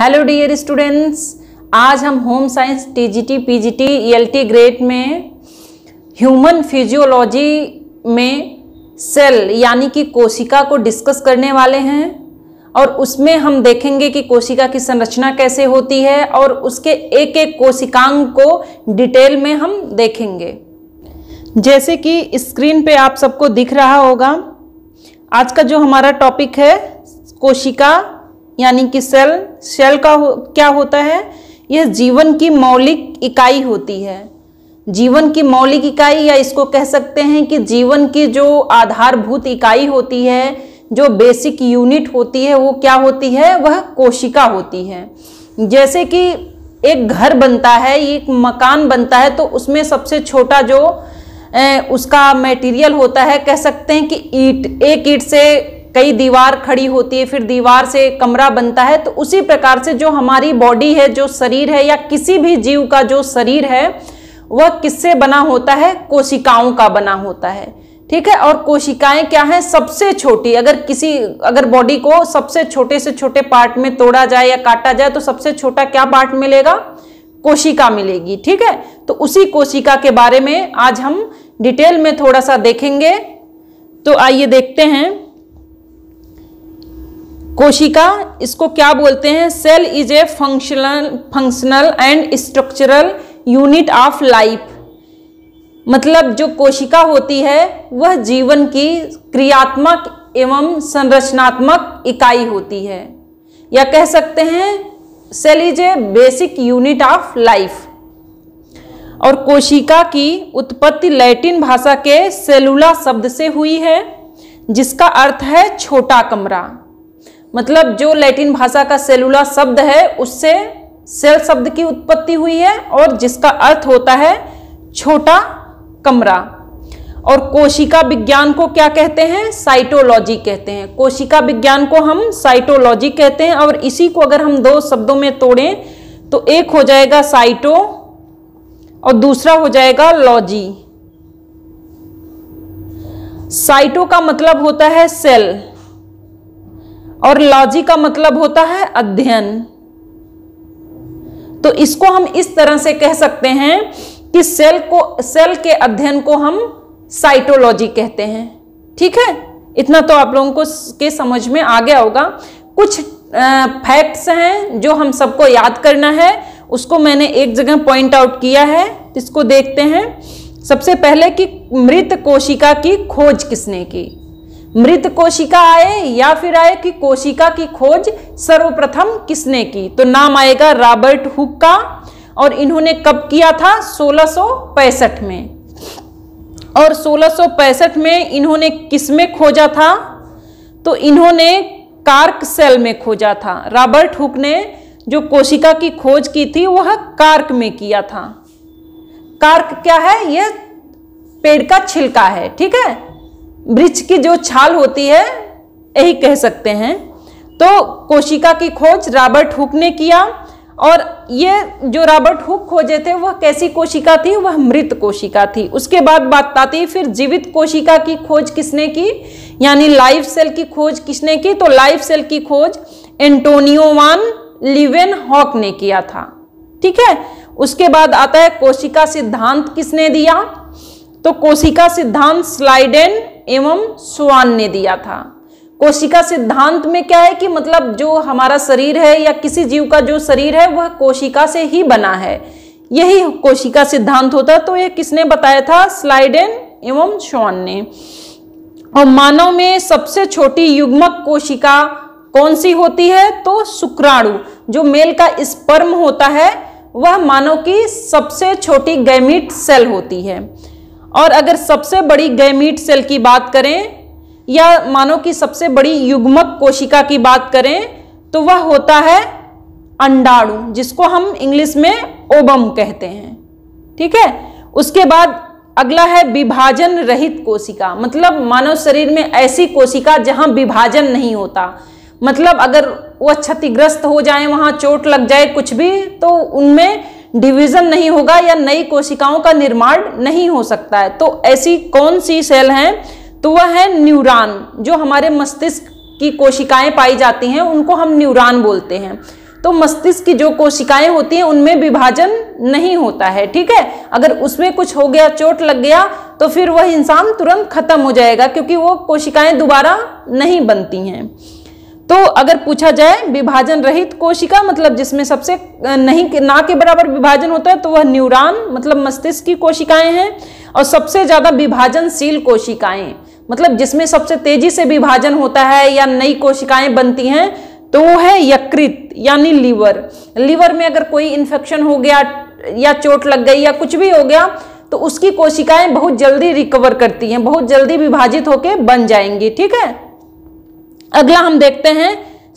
hello dear students आज हम home science TGT PGT ELT grade में ह्यूमन फिजियोलॉजी में सेल यानी कि कोशिका को डिस्कस करने वाले हैं और उसमें हम देखेंगे कि कोशिका की संरचना कैसे होती है और उसके एक एक कोशिकांग को डिटेल में हम देखेंगे जैसे कि स्क्रीन पे आप सबको दिख रहा होगा आज का जो हमारा टॉपिक है कोशिका यानी कि सेल सेल का हो, क्या होता है यह जीवन की मौलिक इकाई होती है जीवन की मौलिक इकाई या इसको कह सकते हैं कि जीवन की जो आधारभूत इकाई होती है जो बेसिक यूनिट होती है वो क्या होती है वह कोशिका होती है जैसे कि एक घर बनता है एक मकान बनता है तो उसमें सबसे छोटा जो ए, उसका मटेरियल होता है कह सकते हैं कि ईट एक ईट से कई दीवार खड़ी होती है फिर दीवार से कमरा बनता है तो उसी प्रकार से जो हमारी बॉडी है जो शरीर है या किसी भी जीव का जो शरीर है वह किससे बना होता है कोशिकाओं का बना होता है ठीक है और कोशिकाएं क्या हैं सबसे छोटी अगर किसी अगर बॉडी को सबसे छोटे से छोटे पार्ट में तोड़ा जाए या काटा जाए तो सबसे छोटा क्या पार्ट मिलेगा कोशिका मिलेगी ठीक है तो उसी कोशिका के बारे में आज हम डिटेल में थोड़ा सा देखेंगे तो आइए देखते हैं कोशिका इसको क्या बोलते हैं cell is a functional functional and structural unit of life मतलब जो कोशिका होती है वह जीवन की क्रियात्मक एवं संरचनात्मक इकाई होती है या कह सकते हैं cell is a basic unit of life और कोशिका की उत्पत्ति लैटिन भाषा के सेलुला शब्द से हुई है जिसका अर्थ है छोटा कमरा मतलब जो लैटिन भाषा का सेलुला शब्द है उससे सेल शब्द की उत्पत्ति हुई है और जिसका अर्थ होता है छोटा कमरा और कोशिका विज्ञान को क्या कहते हैं साइटोलॉजी कहते हैं कोशिका विज्ञान को हम साइटोलॉजी कहते हैं और इसी को अगर हम दो शब्दों में तोड़ें तो एक हो जाएगा साइटो और दूसरा हो जाएगा लॉजी साइटो का मतलब होता है सेल और लॉजी का मतलब होता है अध्ययन तो इसको हम इस तरह से कह सकते हैं कि सेल को सेल के अध्ययन को हम साइटोलॉजी कहते हैं ठीक है इतना तो आप लोगों को के समझ में आ गया होगा कुछ फैक्ट्स हैं जो हम सबको याद करना है उसको मैंने एक जगह पॉइंट आउट किया है इसको देखते हैं सबसे पहले कि मृत कोशिका की खोज किसने की मृत कोशिका आए या फिर आए कि कोशिका की खोज सर्वप्रथम किसने की तो नाम आएगा रॉबर्ट हुक का और इन्होंने कब किया था सोलह में और 1665 में इन्होंने किस में खोजा था तो इन्होंने कार्क सेल में खोजा था रॉबर्ट हुक ने जो कोशिका की खोज की थी वह कार्क में किया था कार्क क्या है यह पेड़ का छिलका है ठीक है वृक्ष की जो छाल होती है यही कह सकते हैं तो कोशिका की खोज रॉबर्ट हुक ने किया और ये जो रॉबर्ट हुक खोजे थे वह कैसी कोशिका थी वह मृत कोशिका थी उसके बाद बात आती फिर जीवित कोशिका की खोज किसने की यानी लाइफ सेल की खोज किसने की तो लाइफ सेल की खोज एंटोनियो वन लिवेन हॉक ने किया था ठीक है उसके बाद आता है कोशिका सिद्धांत किसने दिया तो कोशिका सिद्धांत स्लाइडेन एवं स्वान ने दिया था कोशिका सिद्धांत में क्या है कि मतलब जो हमारा शरीर है या किसी जीव का जो शरीर है वह कोशिका से ही बना है यही कोशिका सिद्धांत होता तो यह किसने बताया था स्लाइडेन एवं श्वान ने और मानव में सबसे छोटी युग्मक कोशिका कौन सी होती है तो शुक्राणु जो मेल का स्पर्म होता है वह मानव की सबसे छोटी गैमिट सेल होती है और अगर सबसे बड़ी गैमीट सेल की बात करें या मानो कि सबसे बड़ी युग्मक कोशिका की बात करें तो वह होता है अंडाणु जिसको हम इंग्लिश में ओबम कहते हैं ठीक है उसके बाद अगला है विभाजन रहित कोशिका मतलब मानव शरीर में ऐसी कोशिका जहां विभाजन नहीं होता मतलब अगर वह क्षतिग्रस्त हो जाए वहां चोट लग जाए कुछ भी तो उनमें डिवीजन नहीं होगा या नई कोशिकाओं का निर्माण नहीं हो सकता है तो ऐसी कौन सी सेल हैं तो वह है न्यूरॉन जो हमारे मस्तिष्क की कोशिकाएं पाई जाती हैं उनको हम न्यूरॉन बोलते हैं तो मस्तिष्क की जो कोशिकाएं होती हैं उनमें विभाजन नहीं होता है ठीक है अगर उसमें कुछ हो गया चोट लग गया तो फिर वह इंसान तुरंत खत्म हो जाएगा क्योंकि वो कोशिकाएं दोबारा नहीं बनती हैं तो अगर पूछा जाए विभाजन रहित कोशिका मतलब जिसमें सबसे नहीं ना के बराबर विभाजन होता है तो वह न्यूरॉन मतलब मस्तिष्क की कोशिकाएं हैं और सबसे ज़्यादा विभाजनशील कोशिकाएं मतलब जिसमें सबसे तेजी से विभाजन होता है या नई कोशिकाएं बनती हैं तो वो है यकृत यानी लीवर लीवर में अगर कोई इन्फेक्शन हो गया या चोट लग गई या कुछ भी हो गया तो उसकी कोशिकाएं बहुत जल्दी रिकवर करती हैं बहुत जल्दी विभाजित होकर बन जाएंगी ठीक है अगला हम देखते हैं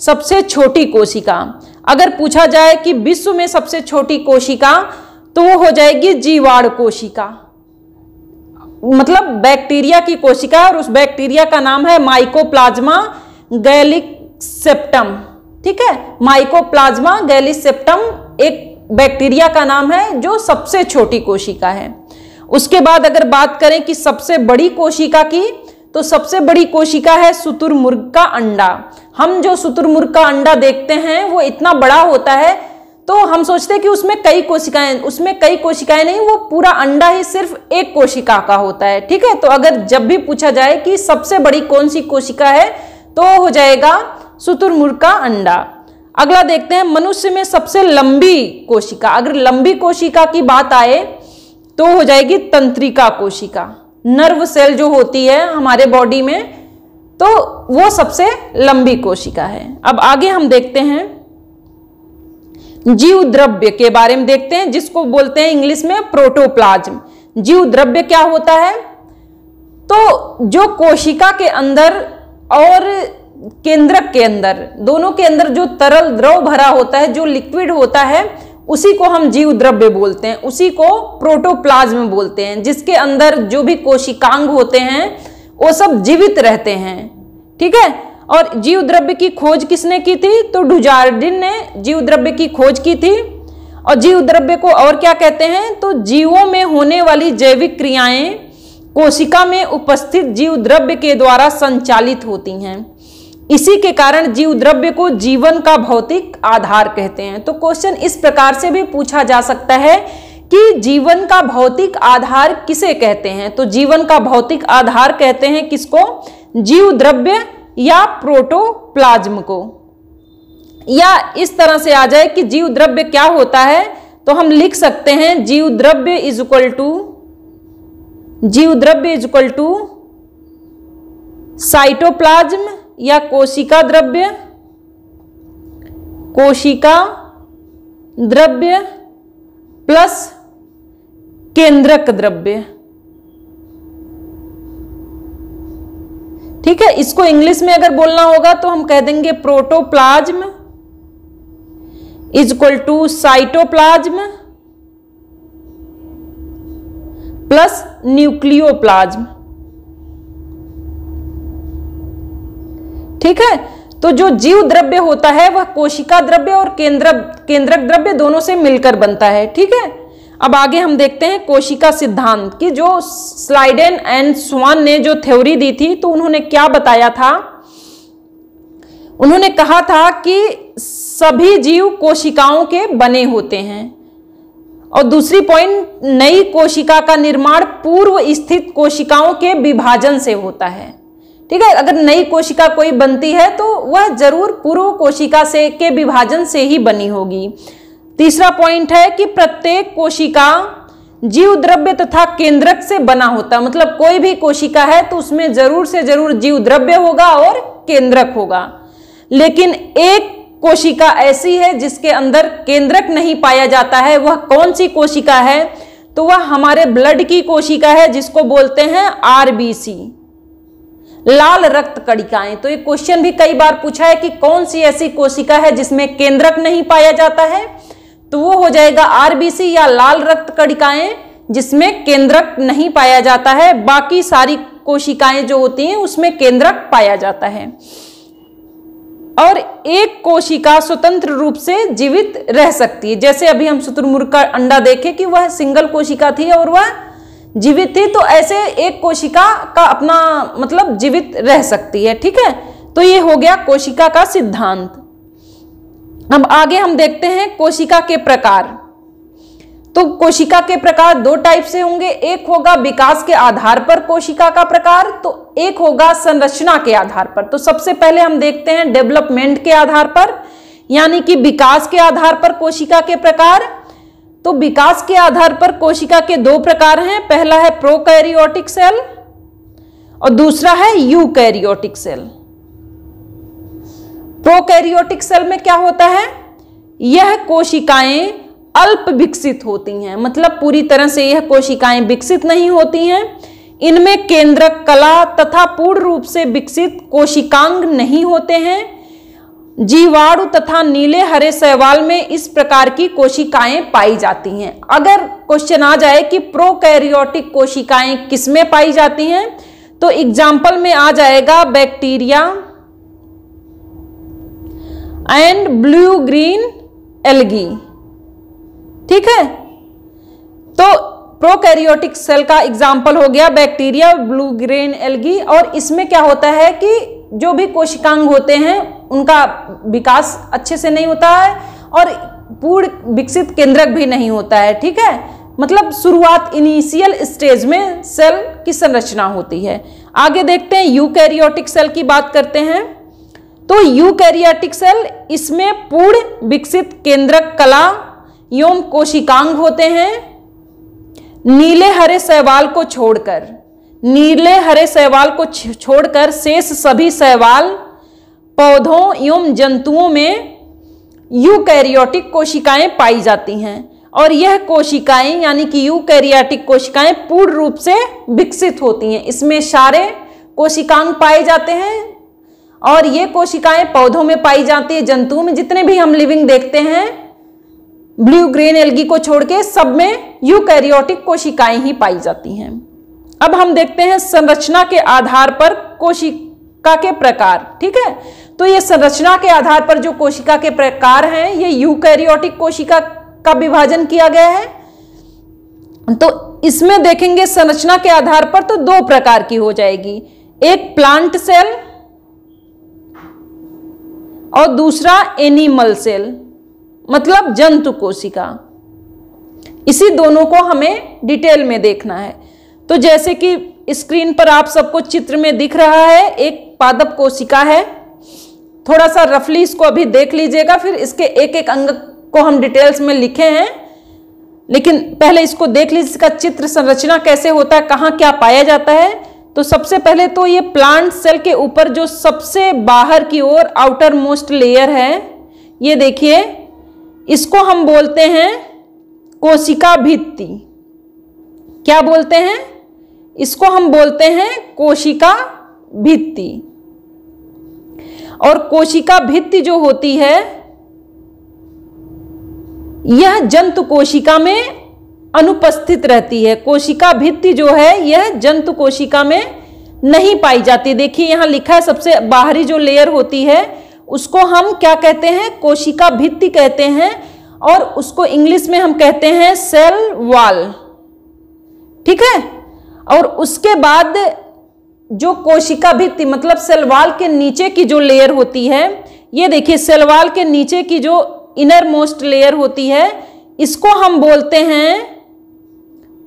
सबसे छोटी कोशिका अगर पूछा जाए कि विश्व में सबसे छोटी कोशिका तो वो हो जाएगी जीवाड़ कोशिका मतलब बैक्टीरिया की कोशिका और उस बैक्टीरिया का नाम है माइकोप्लाज्मा गैलिक सेप्टम ठीक है माइकोप्लाज्मा गैलिक सेप्टम एक बैक्टीरिया का नाम है जो सबसे छोटी कोशिका है उसके बाद अगर बात करें कि सबसे बड़ी कोशिका की तो सबसे बड़ी कोशिका है सुतुरमुर्ग का अंडा हम जो सुतुरमुर्ग का अंडा देखते हैं वो इतना बड़ा होता है तो हम सोचते हैं कि उसमें कई कोशिकाएं उसमें कई कोशिकाएं नहीं वो पूरा अंडा ही सिर्फ एक कोशिका का होता है ठीक है तो अगर जब भी पूछा जाए कि सबसे बड़ी कौन सी कोशिका है तो हो जाएगा सुतुरमुर्ग का अंडा अगला देखते हैं मनुष्य में सबसे लंबी कोशिका अगर लंबी कोशिका की बात आए तो हो जाएगी तंत्रिका कोशिका नर्व सेल जो होती है हमारे बॉडी में तो वो सबसे लंबी कोशिका है अब आगे हम देखते हैं जीव द्रव्य के बारे में देखते हैं जिसको बोलते हैं इंग्लिश में प्रोटोप्लाज्म जीव द्रव्य क्या होता है तो जो कोशिका के अंदर और केंद्रक के अंदर दोनों के अंदर जो तरल द्रव भरा होता है जो लिक्विड होता है उसी को हम जीव द्रव्य बोलते हैं उसी को प्रोटोप्लाज्म बोलते हैं जिसके अंदर जो भी कोशिकांग होते हैं वो सब जीवित रहते हैं ठीक है और जीव द्रव्य की खोज किसने की थी तो डुजार्डिन ने जीव द्रव्य की खोज की थी और जीव द्रव्य को और क्या कहते हैं तो जीवों में होने वाली जैविक क्रियाएं कोशिका में उपस्थित जीव द्रव्य के द्वारा संचालित होती हैं इसी के कारण जीव द्रव्य को जीवन का भौतिक आधार कहते हैं तो क्वेश्चन इस प्रकार से भी पूछा जा सकता है कि जीवन का भौतिक आधार किसे कहते हैं तो जीवन का भौतिक आधार कहते हैं किसको जीव द्रव्य या प्रोटोप्लाज्म को या इस तरह से आ जाए कि जीव द्रव्य क्या होता है तो हम लिख सकते हैं जीव द्रव्य इज इक्वल टू जीव द्रव्य इज इक्वल टू साइटोप्लाज्म या कोशिका द्रव्य कोशिका द्रव्य प्लस केंद्रक द्रव्य ठीक है इसको इंग्लिश में अगर बोलना होगा तो हम कह देंगे protoplasm is equal to cytoplasm plus nucleoplasm ठीक है तो जो जीव द्रव्य होता है वह कोशिका द्रव्य और केंद्र केंद्रक द्रव्य दोनों से मिलकर बनता है ठीक है अब आगे हम देखते हैं कोशिका सिद्धांत की जो स्लाइडेन एंड स्वान ने जो थ्योरी दी थी तो उन्होंने क्या बताया था उन्होंने कहा था कि सभी जीव कोशिकाओं के बने होते हैं और दूसरी पॉइंट नई कोशिका का निर्माण पूर्व स्थित कोशिकाओं के विभाजन से होता है ठीक है अगर नई कोशिका कोई बनती है तो वह जरूर पूर्व कोशिका से के विभाजन से ही बनी होगी तीसरा पॉइंट है कि प्रत्येक कोशिका जीव द्रव्य तथा केंद्रक से बना होता है मतलब कोई भी कोशिका है तो उसमें जरूर से जरूर जीव द्रव्य होगा और केंद्रक होगा लेकिन एक कोशिका ऐसी है जिसके अंदर केंद्रक नहीं पाया जाता है वह कौन सी कोशिका है तो वह हमारे ब्लड की कोशिका है जिसको बोलते हैं आरबीसी लाल रक्त कणिकाएं तो ये क्वेश्चन भी कई बार पूछा है कि कौन सी ऐसी कोशिका है जिसमें केंद्रक नहीं पाया जाता है तो वो हो जाएगा आरबीसी या लाल रक्त कणिकाएं जिसमें केंद्रक नहीं पाया जाता है बाकी सारी कोशिकाएं जो होती हैं उसमें केंद्रक पाया जाता है और एक कोशिका स्वतंत्र रूप से जीवित रह सकती है जैसे अभी हम शुतुरमुर्ग का अंडा देखें कि वह सिंगल कोशिका थी और वह जीवित थी तो ऐसे एक कोशिका का अपना मतलब जीवित रह सकती है ठीक है तो ये हो गया कोशिका का सिद्धांत अब आगे हम देखते हैं कोशिका के प्रकार तो कोशिका के प्रकार दो टाइप से होंगे एक होगा विकास के आधार पर कोशिका का प्रकार तो एक होगा संरचना के आधार पर तो सबसे पहले हम देखते हैं डेवलपमेंट के आधार पर यानी कि विकास के आधार पर कोशिका के प्रकार तो विकास के आधार पर कोशिका के दो प्रकार हैं पहला है प्रोकैरियोटिक सेल और दूसरा है यूकैरियोटिक सेल प्रोकैरियोटिक सेल में क्या होता है यह कोशिकाएं अल्प विकसित होती हैं मतलब पूरी तरह से यह कोशिकाएं विकसित नहीं होती हैं इनमें केंद्रक कला तथा पूर्ण रूप से विकसित कोशिकांग नहीं होते हैं जीवाणु तथा नीले हरे सहवाल में इस प्रकार की कोशिकाएं पाई जाती हैं अगर क्वेश्चन आ जाए कि प्रोकैरियोटिक कोशिकाएं किसमें पाई जाती हैं तो एग्जाम्पल में आ जाएगा bacteria and blue green algae ठीक है तो प्रोकैरियोटिक सेल का एग्जाम्पल हो गया बैक्टीरिया ब्लू ग्रीन एलगी और इसमें क्या होता है कि जो भी कोशिकांग होते हैं उनका विकास अच्छे से नहीं होता है और पूर्ण विकसित केंद्रक भी नहीं होता है ठीक है मतलब शुरुआत इनिशियल स्टेज में सेल की संरचना होती है आगे देखते हैं यूकैरियोटिक सेल की बात करते हैं तो यूकैरियोटिक सेल इसमें पूर्ण विकसित केंद्रक कला यौन कोशिकांग होते हैं नीले हरे सहवाल को छोड़कर नीले हरे सहवाल को छोड़कर शेष सभी सहवाल पौधों एवं जंतुओं में यूकैरियोटिक कोशिकाएं पाई जाती हैं और यह कोशिकाएं यानी कि यूकैरियोटिक कोशिकाएं पूर्ण रूप से विकसित होती हैं इसमें सारे कोशिकांग पाए जाते हैं और ये कोशिकाएं पौधों में पाई जाती है जंतुओं में जितने भी हम लिविंग देखते हैं ब्लू ग्रीन एल्गी को छोड़ के सब में यूकैरियोटिक कोशिकाएं ही पाई जाती हैं अब हम देखते हैं संरचना के आधार पर कोशिका के प्रकार ठीक है तो ये संरचना के आधार पर जो कोशिका के प्रकार हैं ये यूकैरियोटिक कोशिका का विभाजन किया गया है तो इसमें देखेंगे संरचना के आधार पर तो दो प्रकार की हो जाएगी एक प्लांट सेल और दूसरा एनिमल सेल मतलब जंतु कोशिका इसी दोनों को हमें डिटेल में देखना है तो जैसे कि स्क्रीन पर आप सबको चित्र में दिख रहा है एक पादप कोशिका है थोड़ा सा रफली इसको अभी देख लीजिएगा फिर इसके एक एक अंग को हम डिटेल्स में लिखे हैं लेकिन पहले इसको देख लीजिए इसका चित्र संरचना कैसे होता है कहाँ क्या पाया जाता है तो सबसे पहले तो ये प्लांट सेल के ऊपर जो सबसे बाहर की ओर आउटर मोस्ट लेयर है ये देखिए इसको हम बोलते हैं कोशिका भित्ति क्या बोलते हैं इसको हम बोलते हैं कोशिका भित्ति और कोशिका भित्ति जो होती है यह जंतु कोशिका में अनुपस्थित रहती है कोशिका भित्ति जो है यह जंतु कोशिका में नहीं पाई जाती देखिए यहां लिखा है सबसे बाहरी जो लेयर होती है उसको हम क्या कहते हैं कोशिका भित्ति कहते हैं और उसको इंग्लिश में हम कहते हैं सेल वॉल ठीक है और उसके बाद जो कोशिका भित्ति मतलब सेलवाल के नीचे की जो लेयर होती है ये देखिए सेलवाल के नीचे की जो इनर मोस्ट लेयर होती है इसको हम बोलते हैं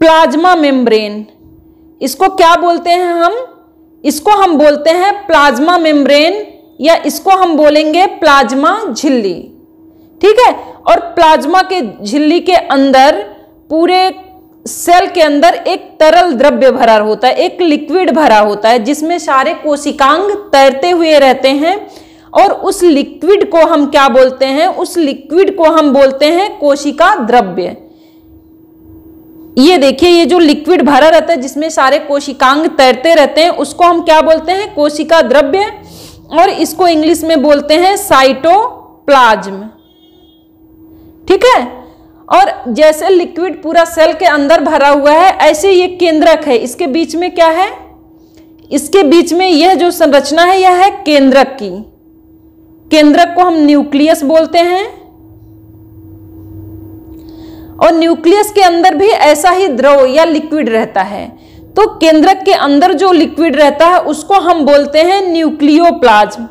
प्लाज्मा मेम्ब्रेन इसको क्या बोलते हैं हम इसको हम बोलते हैं प्लाज्मा मेम्ब्रेन या इसको हम बोलेंगे प्लाज्मा झिल्ली ठीक है और प्लाज्मा के झिल्ली के अंदर पूरे सेल के अंदर एक तरल द्रव्य भरा होता है एक लिक्विड भरा होता है जिसमें सारे कोशिकांग तैरते हुए रहते हैं और उस लिक्विड को हम क्या बोलते हैं उस लिक्विड को हम बोलते हैं कोशिका द्रव्य ये देखिए ये जो लिक्विड भरा रहता है जिसमें सारे कोशिकांग तैरते रहते हैं उसको हम क्या बोलते हैं कोशिका द्रव्य और इसको इंग्लिश में बोलते हैं साइटोप्लाज्म ठीक है और जैसे लिक्विड पूरा सेल के अंदर भरा हुआ है ऐसे ये केंद्रक है इसके बीच में क्या है इसके बीच में यह जो संरचना है यह है केंद्रक की केंद्रक को हम न्यूक्लियस बोलते हैं और न्यूक्लियस के अंदर भी ऐसा ही द्रव या लिक्विड रहता है तो केंद्रक के अंदर जो लिक्विड रहता है उसको हम बोलते हैं न्यूक्लियोप्लाज्म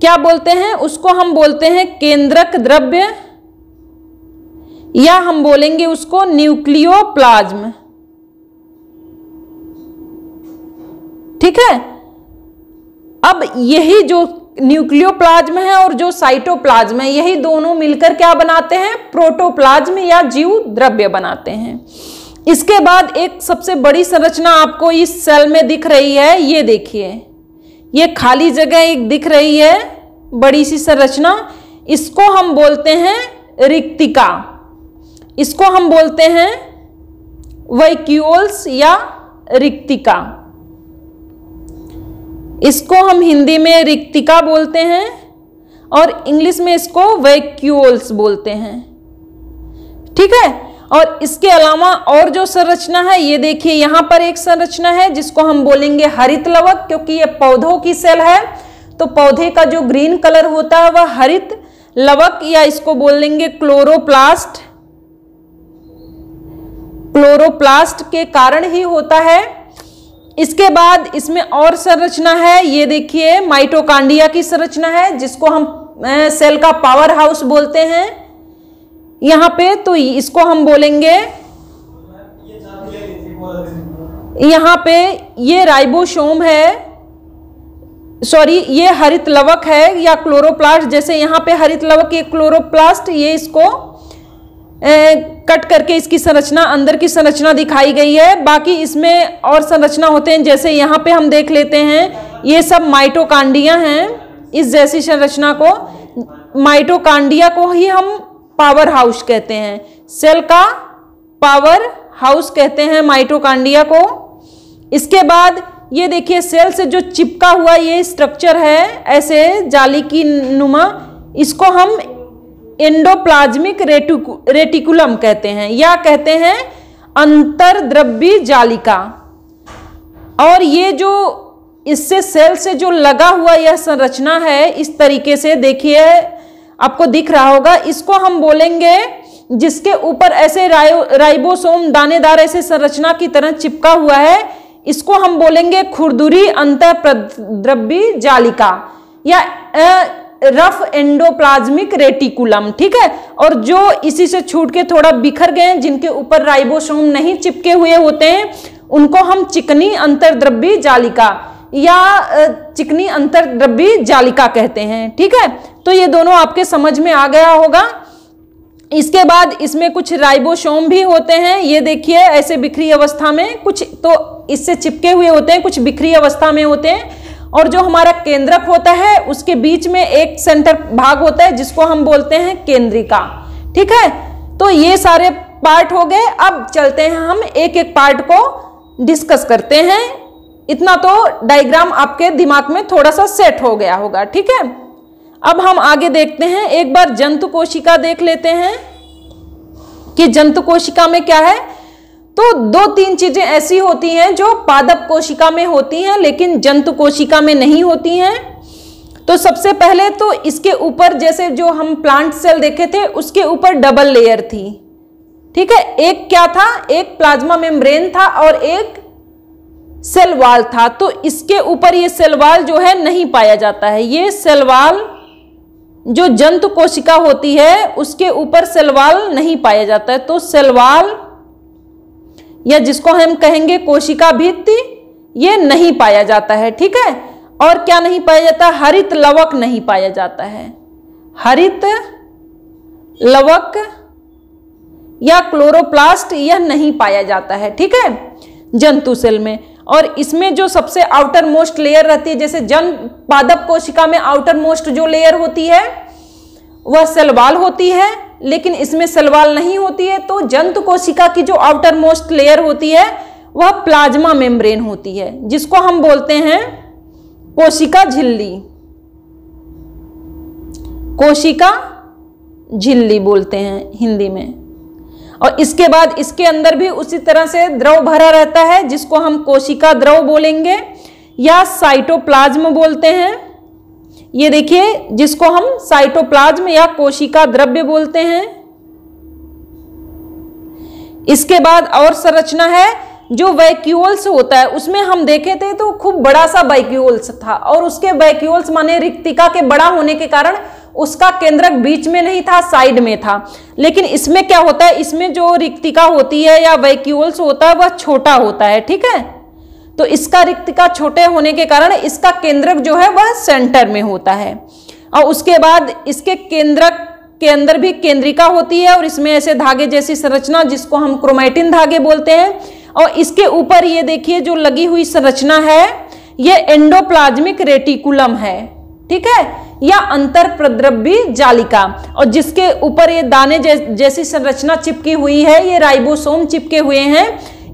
क्या बोलते हैं उसको हम बोलते हैं केंद्रक द्रव्य या हम बोलेंगे उसको न्यूक्लियोप्लाज्म ठीक है अब यही जो न्यूक्लियोप्लाज्म है और जो साइटोप्लाज्म है यही दोनों मिलकर क्या बनाते हैं प्रोटोप्लाज्म या जीव द्रव्य बनाते हैं इसके बाद एक सबसे बड़ी संरचना आपको इस सेल में दिख रही है ये देखिए ये खाली जगह एक दिख रही है बड़ी सी संरचना इसको हम बोलते हैं रिक्तिका इसको हम बोलते हैं वैक्यूल्स या रिक्तिका इसको हम हिंदी में रिक्तिका बोलते हैं और इंग्लिश में इसको वैक्यूल्स बोलते हैं ठीक है और इसके अलावा और जो संरचना है ये देखिए यहां पर एक संरचना है जिसको हम बोलेंगे हरित लवक क्योंकि ये पौधों की सेल है तो पौधे का जो ग्रीन कलर होता है वह हरित लवक या इसको बोलेंगे क्लोरोप्लास्ट क्लोरोप्लास्ट के कारण ही होता है इसके बाद इसमें और संरचना है ये देखिए माइटोकांडिया की संरचना है जिसको हम सेल का पावर हाउस बोलते हैं यहाँ पे तो इसको हम बोलेंगे यहाँ पे ये राइबोसोम है सॉरी ये हरित लवक है या क्लोरोप्लास्ट जैसे यहाँ पे हरित लवक ये क्लोरोप्लास्ट ये इसको कट करके इसकी संरचना अंदर की संरचना दिखाई गई है बाकी इसमें और संरचना होते हैं जैसे यहाँ पे हम देख लेते हैं ये सब माइटोकांडिया हैं इस जैसी संरचना को माइटोकांडिया को ही हम पावर हाउस कहते हैं सेल का पावर हाउस कहते हैं माइटोकांडिया को इसके बाद ये देखिए सेल से जो चिपका हुआ ये स्ट्रक्चर है ऐसे जाली की नुमा इसको हम एंडोप्लाज्मिक रेटिकुलम कहते हैं या कहते हैं अंतरद्रव्य जालिका और ये जो इससे सेल से जो लगा हुआ यह संरचना है इस तरीके से देखिए आपको दिख रहा होगा इसको हम बोलेंगे जिसके ऊपर ऐसे राय, राइबोसोम दानेदार ऐसे संरचना की तरह चिपका हुआ है इसको हम बोलेंगे खुरदुरी अंतर द्रव्य जालिका या रफ एंडोप्लाज्मिक रेटिकुलम ठीक है और जो इसी से छूट के थोड़ा बिखर गए हैं जिनके ऊपर राइबोसोम नहीं चिपके हुए होते हैं उनको हम चिकनी अंतरद्रव्य जालिका या चिकनी अंतर्द्रव्य जालिका कहते हैं ठीक है तो ये दोनों आपके समझ में आ गया होगा इसके बाद इसमें कुछ राइबोसोम भी होते हैं ये देखिए ऐसे बिखरी अवस्था में कुछ तो इससे चिपके हुए होते हैं कुछ बिखरी अवस्था में होते हैं और जो हमारा केंद्रक होता है उसके बीच में एक सेंटर भाग होता है जिसको हम बोलते हैं केंद्रिका ठीक है तो ये सारे पार्ट हो गए अब चलते हैं हम एक एक पार्ट को डिस्कस करते हैं इतना तो डायग्राम आपके दिमाग में थोड़ा सा सेट हो गया होगा ठीक है अब हम आगे देखते हैं एक बार जंतु कोशिका देख लेते हैं कि जंतु कोशिका में क्या है तो दो तीन चीजें ऐसी होती हैं जो पादप कोशिका में होती हैं लेकिन जंतु कोशिका में नहीं होती हैं तो सबसे पहले तो इसके ऊपर जैसे जो हम प्लांट सेल देखे थे उसके ऊपर डबल लेयर थी ठीक है एक क्या था एक प्लाज्मा मेम्ब्रेन था और एक सेल वाल था तो इसके ऊपर ये सेल वाल जो है नहीं पाया जाता है ये सेल वाल जो जंतु कोशिका होती है उसके ऊपर सेल वाल नहीं पाया जाता है तो सेल वाल या जिसको हम कहेंगे कोशिका भित्ति ये नहीं पाया जाता है ठीक है और क्या नहीं पाया जाता हरित लवक नहीं पाया जाता है हरित लवक या क्लोरोप्लास्ट यह नहीं पाया जाता है ठीक है जंतु सेल में और इसमें जो सबसे आउटर मोस्ट लेयर रहती है जैसे जन पादप कोशिका में आउटर मोस्ट जो लेयर होती है वह सेलवाल होती है लेकिन इसमें सलवाल नहीं होती है तो जंतु कोशिका की जो आउटर मोस्ट लेयर होती है वह प्लाज्मा मेम्ब्रेन होती है जिसको हम बोलते हैं कोशिका झिल्ली कोशिका झिल्ली बोलते हैं हिंदी में और इसके बाद इसके अंदर भी उसी तरह से द्रव भरा रहता है जिसको हम कोशिका द्रव बोलेंगे या साइटोप्लाज्म बोलते हैं ये देखिए जिसको हम साइटोप्लाज्म या कोशिका द्रव्य बोलते हैं इसके बाद और संरचना है जो वैक्यूल्स होता है उसमें हम देखे थे तो खूब बड़ा सा वैक्यूल्स था और उसके वैक्यूल्स माने रिक्तिका के बड़ा होने के कारण उसका केंद्रक बीच में नहीं था साइड में था लेकिन इसमें क्या होता है इसमें जो रिक्तिका होती है या वैक्यूल्स होता है वह छोटा होता है ठीक है तो इसका रिक्तिका छोटे होने के कारण इसका केंद्रक जो है वह सेंटर में होता है और उसके बाद इसके केंद्रक के अंदर भी केंद्रिका होती है और इसमें ऐसे धागे जैसी संरचना जिसको हम क्रोमैटिन धागे बोलते हैं और इसके ऊपर ये देखिए जो लगी हुई संरचना है ये एंडोप्लाज्मिक रेटिकुलम है ठीक है या अंतर प्रद्रव्य जालिका और जिसके ऊपर ये दाने जै, जैसी संरचना चिपकी हुई है ये राइबोसोम चिपके हुए हैं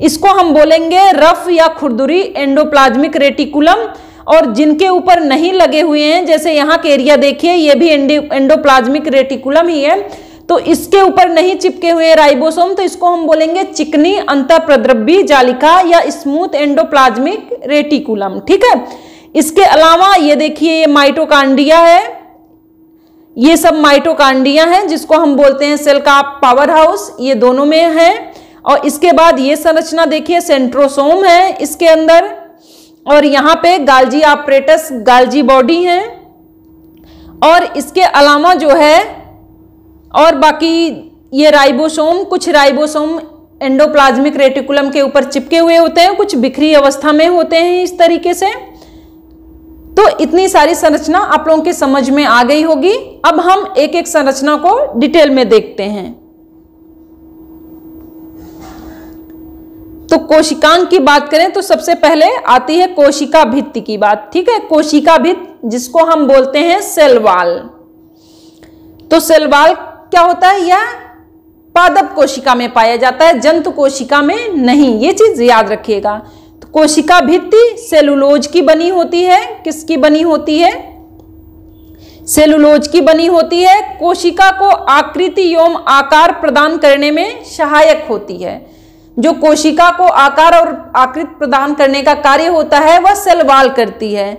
इसको हम बोलेंगे रफ या खुरदुरी एंडोप्लाज्मिक रेटिकुलम और जिनके ऊपर नहीं लगे हुए हैं जैसे यहाँ के एरिया देखिए ये भी एंडोप्लाज्मिक रेटिकुलम ही है तो इसके ऊपर नहीं चिपके हुए राइबोसोम तो इसको हम बोलेंगे चिकनी प्रद्रव्य जालिका या स्मूथ एंडोप्लाज्मिक रेटिकुलम ठीक है इसके अलावा ये देखिए ये माइटोकांडिया है ये सब माइटोकांडिया हैं जिसको हम बोलते हैं सेल का पावर हाउस ये दोनों में है और इसके बाद ये संरचना देखिए सेंट्रोसोम है इसके अंदर और यहाँ पे गाल्जी ऑपरेटस गाल्जी बॉडी है और इसके अलावा जो है और बाकी ये राइबोसोम कुछ राइबोसोम एंडोप्लाज्मिक रेटिकुलम के ऊपर चिपके हुए होते हैं कुछ बिखरी अवस्था में होते हैं इस तरीके से तो इतनी सारी संरचना आप लोगों के समझ में आ गई होगी अब हम एक एक संरचना को डिटेल में देखते हैं तो कोशिकांग की बात करें तो सबसे पहले आती है कोशिका भित्ति की बात ठीक है कोशिका भित्त जिसको हम बोलते हैं सेलवाल तो सेलवाल क्या होता है यह पादप कोशिका में पाया जाता है जंतु कोशिका में नहीं ये चीज याद रखिएगा तो कोशिका भित्ति सेलुलोज की बनी होती है किसकी बनी होती है सेलुलोज की बनी होती है कोशिका को आकृति एवं आकार प्रदान करने में सहायक होती है जो कोशिका को आकार और आकृत प्रदान करने का कार्य होता है वह सेलवाल करती है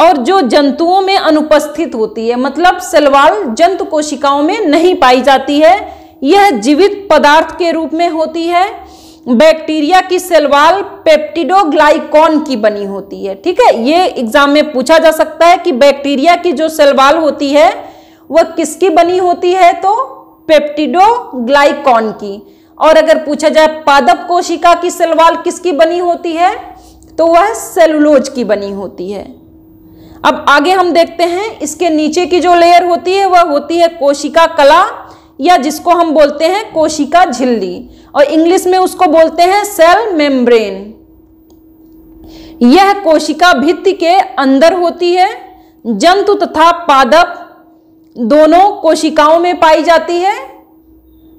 और जो जंतुओं में अनुपस्थित होती है मतलब सेलवाल जंतु कोशिकाओं में नहीं पाई जाती है यह जीवित पदार्थ के रूप में होती है बैक्टीरिया की सेलवाल पेप्टिडोग्लाइकॉन की बनी होती है ठीक है ये एग्जाम में पूछा जा सकता है कि बैक्टीरिया की जो सेलवाल होती है वह किसकी बनी होती है तो पेप्टिडोग्लाइकॉन की और अगर पूछा जाए पादप कोशिका की सेलवाल किसकी बनी होती है तो वह सेलुलोज की बनी होती है अब आगे हम देखते हैं इसके नीचे की जो लेयर होती है वह होती है कोशिका कला या जिसको हम बोलते हैं कोशिका झिल्ली और इंग्लिश में उसको बोलते हैं सेल मेम्ब्रेन यह कोशिका भित्ति के अंदर होती है जंतु तथा पादप दोनों कोशिकाओं में पाई जाती है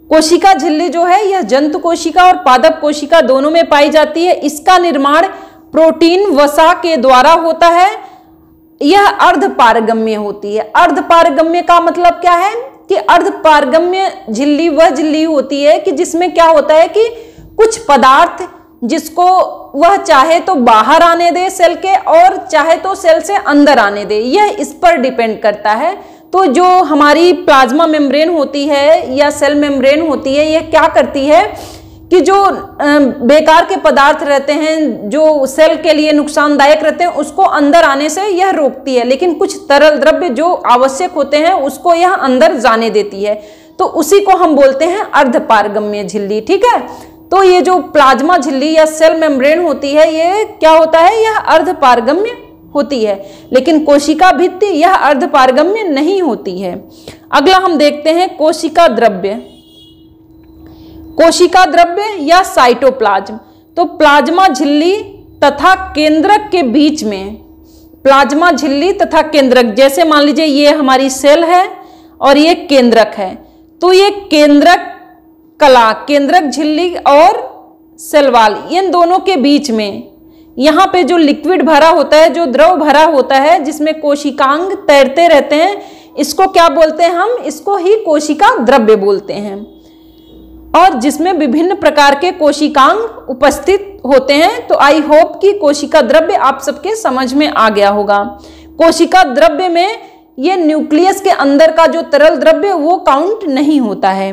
कोशिका झिल्ली जो है यह जंतु कोशिका और पादप कोशिका दोनों में पाई जाती है इसका निर्माण प्रोटीन वसा के द्वारा होता है यह अर्धपारगम्य होती है अर्धपारगम्य का मतलब क्या है कि अर्धपारगम्य झिल्ली वह झिल्ली होती है कि जिसमें क्या होता है कि कुछ पदार्थ जिसको वह चाहे तो बाहर आने दे सेल के और चाहे तो सेल से अंदर आने दे यह इस पर डिपेंड करता है तो जो हमारी प्लाज्मा मेम्ब्रेन होती है या सेल मेम्ब्रेन होती है ये क्या करती है कि जो बेकार के पदार्थ रहते हैं जो सेल के लिए नुकसानदायक रहते हैं उसको अंदर आने से यह रोकती है लेकिन कुछ तरल द्रव्य जो आवश्यक होते हैं उसको यह अंदर जाने देती है तो उसी को हम बोलते हैं अर्धपारगम्य झिल्ली ठीक है तो ये जो प्लाज्मा झिल्ली या सेल मेम्ब्रेन होती है ये क्या होता है यह अर्धपारगम्य होती है लेकिन कोशिका भित्ति यह अर्धपारगम्य नहीं होती है अगला हम देखते हैं कोशिका द्रव्य कोशिका द्रव्य या साइटोप्लाज्म तो प्लाज्मा झिल्ली तथा केंद्रक के बीच में प्लाज्मा झिल्ली तथा केंद्रक जैसे मान लीजिए ये हमारी सेल है और ये केंद्रक है तो ये केंद्रक कला केंद्रक झिल्ली और सेलवाल इन दोनों के बीच में यहाँ पे जो लिक्विड भरा होता है जो द्रव भरा होता है जिसमें कोशिकांग तैरते रहते हैं इसको क्या बोलते हैं हम इसको ही कोशिका द्रव्य बोलते हैं और जिसमें विभिन्न प्रकार के कोशिकांग उपस्थित होते हैं तो आई होप कि कोशिका द्रव्य आप सबके समझ में आ गया होगा कोशिका द्रव्य में ये न्यूक्लियस के अंदर का जो तरल द्रव्य वो काउंट नहीं होता है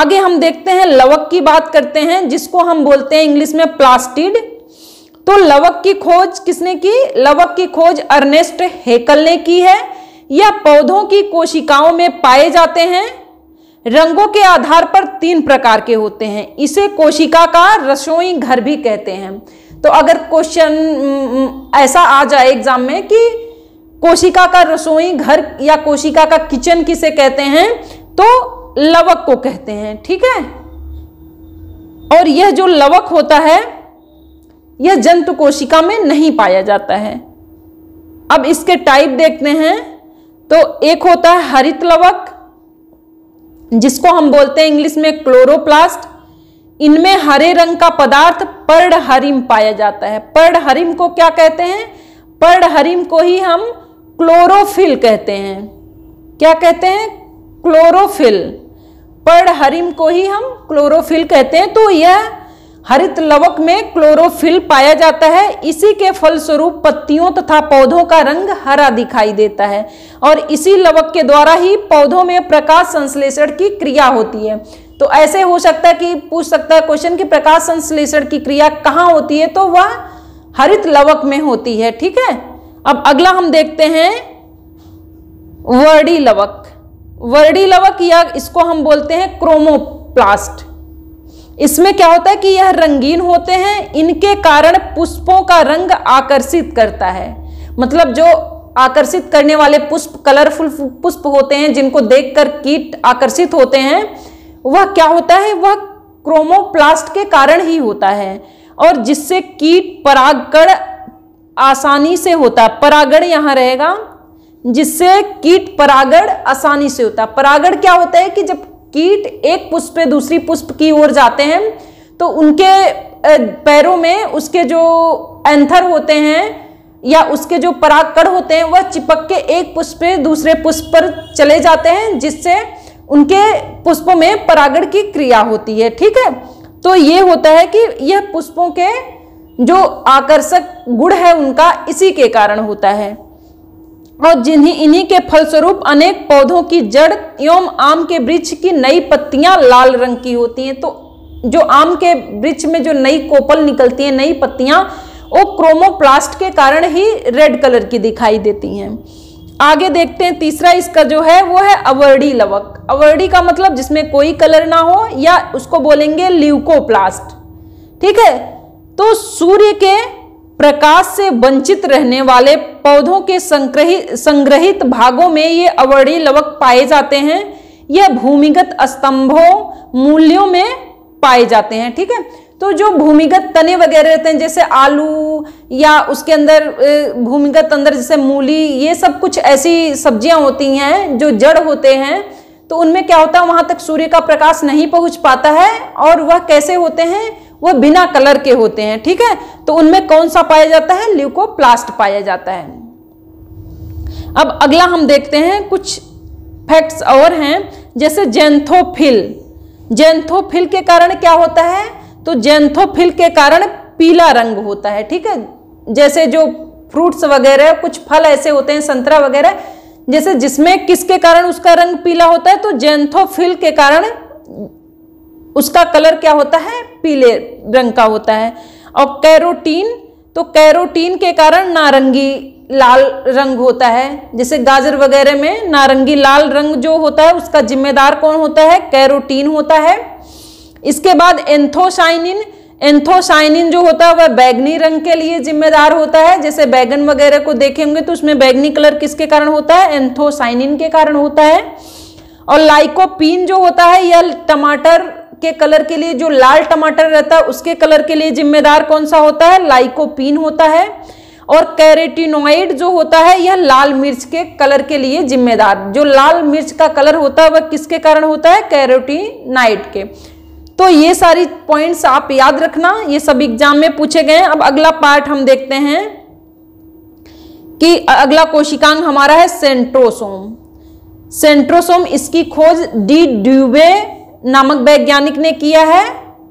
आगे हम देखते हैं लवक की बात करते हैं जिसको हम बोलते हैं इंग्लिश में प्लास्टिड तो लवक की खोज किसने की लवक की खोज अर्नेस्ट हेकल ने की है यह पौधों की कोशिकाओं में पाए जाते हैं रंगों के आधार पर तीन प्रकार के होते हैं इसे कोशिका का रसोई घर भी कहते हैं तो अगर क्वेश्चन ऐसा आ जाए एग्जाम में कि कोशिका का रसोई घर या कोशिका का किचन किसे कहते हैं तो लवक को कहते हैं ठीक है और यह जो लवक होता है यह जंतु कोशिका में नहीं पाया जाता है अब इसके टाइप देखते हैं तो एक होता है हरित लवक जिसको हम बोलते हैं इंग्लिश में क्लोरोप्लास्ट इनमें हरे रंग का पदार्थ हरिम पाया जाता है हरिम को क्या कहते हैं हरिम को ही हम क्लोरोफिल कहते हैं क्या कहते हैं क्लोरोफिल हरिम को ही हम क्लोरोफिल कहते हैं तो यह हरित लवक में क्लोरोफिल पाया जाता है इसी के फलस्वरूप पत्तियों तथा पौधों का रंग हरा दिखाई देता है और इसी लवक के द्वारा ही पौधों में प्रकाश संश्लेषण की क्रिया होती है तो ऐसे हो सकता है कि पूछ सकता है क्वेश्चन कि प्रकाश संश्लेषण की क्रिया कहाँ होती है तो वह हरित लवक में होती है ठीक है अब अगला हम देखते हैं वर्डी लवक वर्डी लवक या इसको हम बोलते हैं क्रोमोप्लास्ट इसमें क्या होता है कि यह रंगीन होते हैं इनके कारण पुष्पों का रंग आकर्षित करता है मतलब जो आकर्षित करने वाले पुष्प कलरफुल पुष्प होते हैं जिनको देखकर कीट आकर्षित होते हैं वह क्या होता है वह क्रोमोप्लास्ट के कारण ही होता है और जिससे कीट परागण आसानी से होता है परागण यहाँ रहेगा जिससे कीट परागण आसानी से होता है परागण क्या होता है कि जब कीट एक पुष्प पे दूसरी पुष्प की ओर जाते हैं तो उनके पैरों में उसके जो एंथर होते हैं या उसके जो परागकण होते हैं वह चिपक के एक पुष्प पे दूसरे पुष्प पर चले जाते हैं जिससे उनके पुष्पों में परागण की क्रिया होती है ठीक है तो ये होता है कि यह पुष्पों के जो आकर्षक गुण है उनका इसी के कारण होता है और जिन्हें इन्हीं के फलस्वरूप अनेक पौधों की जड़ एवं आम के वृक्ष की नई पत्तियां लाल रंग की होती हैं तो जो आम के वृक्ष में जो नई कोपल निकलती हैं नई पत्तियां वो क्रोमोप्लास्ट के कारण ही रेड कलर की दिखाई देती हैं आगे देखते हैं तीसरा इसका जो है वो है अवर्डी लवक अवर्डी का मतलब जिसमें कोई कलर ना हो या उसको बोलेंगे ल्यूकोप्लास्ट ठीक है तो सूर्य के प्रकाश से वंचित रहने वाले पौधों के संग्रहित संग्रहित भागों में ये अवर्णी लवक पाए जाते हैं यह भूमिगत स्तंभों मूल्यों में पाए जाते हैं ठीक है तो जो भूमिगत तने वगैरह रहते हैं जैसे आलू या उसके अंदर भूमिगत अंदर जैसे मूली ये सब कुछ ऐसी सब्जियां होती हैं जो जड़ होते हैं तो उनमें क्या होता है वहां तक सूर्य का प्रकाश नहीं पहुंच पाता है और वह कैसे होते हैं वह बिना कलर के होते हैं ठीक है तो उनमें कौन सा पाया जाता है ल्यूकोप्लास्ट पाया जाता है अब अगला हम देखते हैं कुछ फैक्ट्स और हैं जैसे जेंथोफिल जेंथोफिल के कारण क्या होता है तो जेंथोफिल के कारण पीला रंग होता है ठीक है जैसे जो फ्रूट्स वगैरह कुछ फल ऐसे होते हैं संतरा वगैरह जैसे जिसमें किसके कारण उसका रंग पीला होता है तो जेंथोफिल के कारण उसका कलर क्या होता है पीले रंग का होता है और कैरोटीन तो कैरोटीन के कारण नारंगी लाल रंग होता है जैसे गाजर वगैरह में नारंगी लाल रंग जो होता है उसका जिम्मेदार कौन होता है कैरोटीन होता है इसके बाद एंथोसाइनिन एंथोसाइनिन जो होता है वह बैगनी रंग के लिए जिम्मेदार होता है जैसे बैगन वगैरह को देखेंगे होंगे तो उसमें बैगनी कलर किसके कारण होता है एंथोसाइनिन के कारण होता है और लाइकोपीन जो होता है यह टमाटर के कलर के लिए जो लाल टमाटर रहता है उसके कलर के लिए जिम्मेदार कौन सा होता है लाइकोपीन होता है और कैरेटिनोइड जो होता है यह लाल मिर्च के कलर के लिए जिम्मेदार जो लाल मिर्च का कलर होता है वह किसके कारण होता है कैरोटीनाइट के तो ये सारी पॉइंट्स आप याद रखना ये सब एग्जाम में पूछे गए अब अगला पार्ट हम देखते हैं कि अगला कोशिकांग हमारा है सेंट्रोसोम सेंट्रोसोम इसकी खोज डी ड्यूबे नामक वैज्ञानिक ने किया है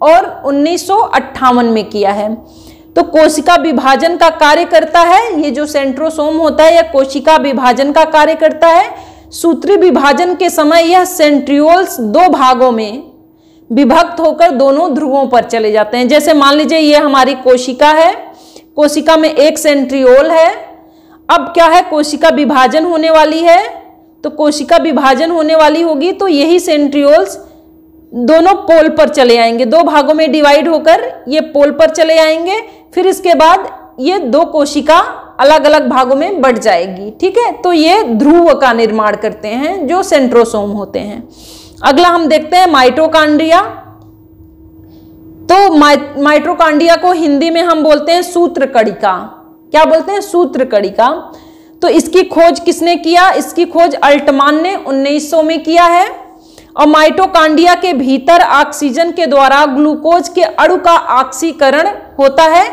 और उन्नीस में किया है तो कोशिका विभाजन का कार्य करता है ये जो सेंट्रोसोम होता है यह कोशिका विभाजन का कार्य करता है सूत्री विभाजन के समय यह सेंट्रियोल्स दो भागों में विभक्त होकर दोनों ध्रुवों पर चले जाते हैं जैसे मान लीजिए ये हमारी कोशिका है कोशिका में एक सेंट्रियोल है अब क्या है कोशिका विभाजन होने वाली है तो कोशिका विभाजन होने वाली होगी तो यही सेंट्रियोल्स दोनों पोल पर चले आएंगे दो भागों में डिवाइड होकर ये पोल पर चले आएंगे फिर इसके बाद ये दो कोशिका अलग अलग भागों में बढ़ जाएगी ठीक है तो ये ध्रुव का निर्माण करते हैं जो सेंट्रोसोम होते हैं अगला हम देखते हैं माइटोकांड्रिया तो माइट्रोकांडिया को हिंदी में हम बोलते हैं सूत्र कड़िका क्या बोलते हैं सूत्र कड़िका तो इसकी खोज किसने किया इसकी खोज अल्टमान ने 1900 में किया है और माइटोकांडिया के भीतर ऑक्सीजन के द्वारा ग्लूकोज के अणु का ऑक्सीकरण होता है